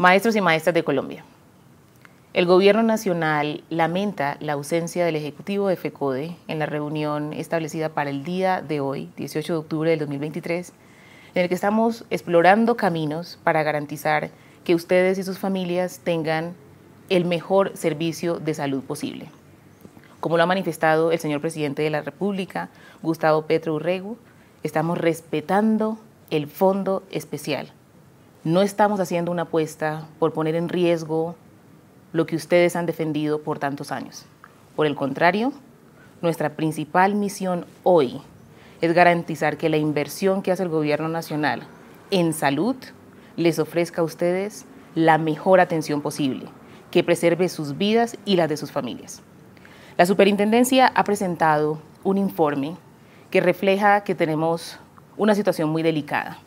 Maestros y maestras de Colombia, el Gobierno Nacional lamenta la ausencia del Ejecutivo de FECODE en la reunión establecida para el día de hoy, 18 de octubre del 2023, en el que estamos explorando caminos para garantizar que ustedes y sus familias tengan el mejor servicio de salud posible. Como lo ha manifestado el señor presidente de la República, Gustavo Petro Urrego, estamos respetando el fondo especial no estamos haciendo una apuesta por poner en riesgo lo que ustedes han defendido por tantos años. Por el contrario, nuestra principal misión hoy es garantizar que la inversión que hace el Gobierno Nacional en salud les ofrezca a ustedes la mejor atención posible, que preserve sus vidas y las de sus familias. La Superintendencia ha presentado un informe que refleja que tenemos una situación muy delicada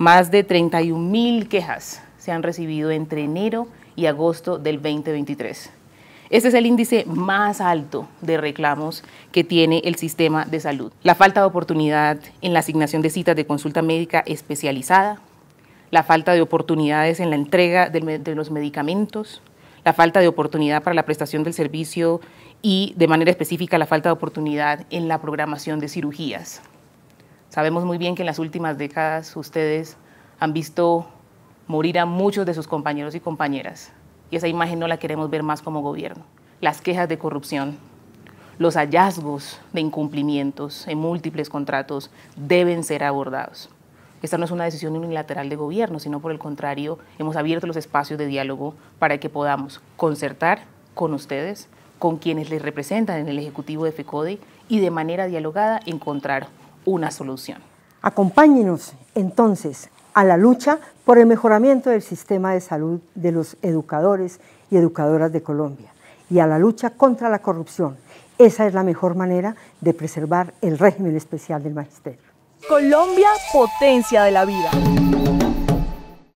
más de 31 mil quejas se han recibido entre enero y agosto del 2023. Este es el índice más alto de reclamos que tiene el sistema de salud. La falta de oportunidad en la asignación de citas de consulta médica especializada, la falta de oportunidades en la entrega de, los medicamentos, la falta de oportunidad para la prestación del servicio y, de manera específica, la falta de oportunidad en la programación de cirugías. Sabemos muy bien que en las últimas décadas ustedes han visto morir a muchos de sus compañeros y compañeras. Y esa imagen no la queremos ver más como gobierno. Las quejas de corrupción, los hallazgos de incumplimientos en múltiples contratos deben ser abordados. Esta no es una decisión unilateral de gobierno, sino por el contrario, hemos abierto los espacios de diálogo para que podamos concertar con ustedes, con quienes les representan en el Ejecutivo de FECODE y de manera dialogada encontrar una solución. Acompáñenos entonces a la lucha por el mejoramiento del sistema de salud de los educadores y educadoras de Colombia y a la lucha contra la corrupción. Esa es la mejor manera de preservar el régimen especial del magisterio. Colombia, potencia de la vida.